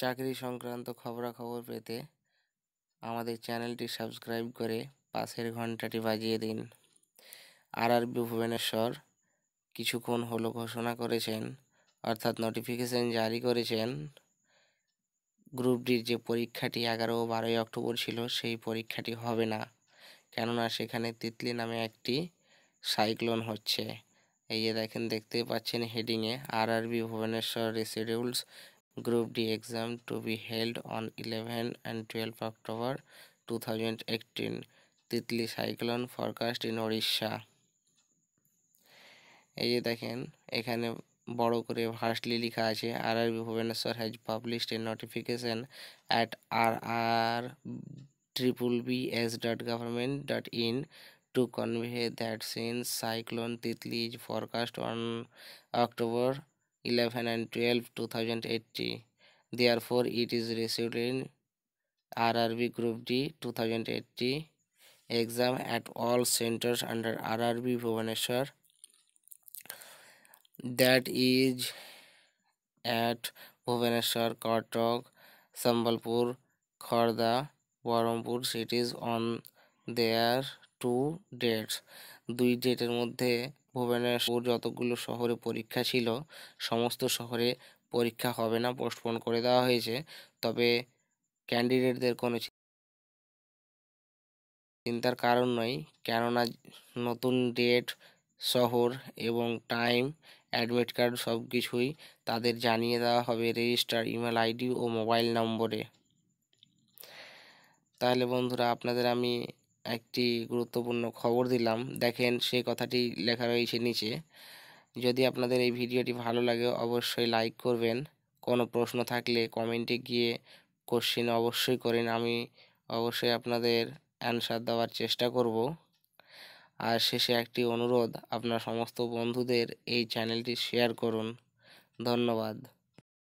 চাকরি সংক্রান্ত খবরাখবর পেতে আমাদের চ্যানেলটি সাবস্ক্রাইব করে পাশের ঘন্টাটি বাজিয়ে দিন আর বি ভুবনেশ্বর কিছুক্ষণ হলো ঘোষণা করেছেন অর্থাৎ নোটিফিকেশন জারি করেছেন গ্রুপ ডির যে পরীক্ষাটি এগারো ও বারোই অক্টোবর ছিল সেই পরীক্ষাটি হবে না কেননা সেখানে তিতলি নামে একটি সাইক্লোন হচ্ছে এই যে দেখেন দেখতে পাচ্ছেন হেডিংয়ে R RB Bhubaneswar reschedules group D exam to be held on eleven on twelve October two thousand 2018. Titli cyclone forecast in Odisha এই যে দেখেন এখানে বড় করে ভার্সলি লেখা আছে R R Bhubaneswar has published a notification at R R triple B S dot government dot in to convey that since cyclone Titli is forecast on October 11 and 12 2080 therefore it is received in RRB Group D 2080 exam at all centers under RRB Bhubaneswar that is at Bhubaneswar, Kotak, Sambalpur, Khorda, Barampur cities on their two dates দুই ডেটের মধ্যে ভুবনেশ্বর যতগুলো শহরে পরীক্ষা ছিল সমস্ত শহরে পরীক্ষা হবে না পোস্টপোন করে দেওয়া হয়েছে তবে ক্যান্ডিডেটদের কোনো চিন্তার কারণ নয় কেননা নতুন ডেট শহর এবং টাইম অ্যাডমিট কার্ড সব কিছুই তাদের জানিয়ে দেওয়া হবে রেজিস্টার ইমেল আইডি ও মোবাইল নম্বরে তাহলে বন্ধুরা আপনাদের আমি একটি গুরুত্বপূর্ণ খবর দিলাম দেখেন সেই কথাটি লেখা রয়েছে নিচে যদি আপনাদের এই ভিডিওটি ভালো লাগে অবশ্যই লাইক করবেন কোনো প্রশ্ন থাকলে কমেন্টে গিয়ে কোশ্চেন অবশ্যই করেন আমি অবশ্যই আপনাদের অ্যান্সার দেওয়ার চেষ্টা করব আর শেষে একটি অনুরোধ আপনার সমস্ত বন্ধুদের এই চ্যানেলটি শেয়ার করুন ধন্যবাদ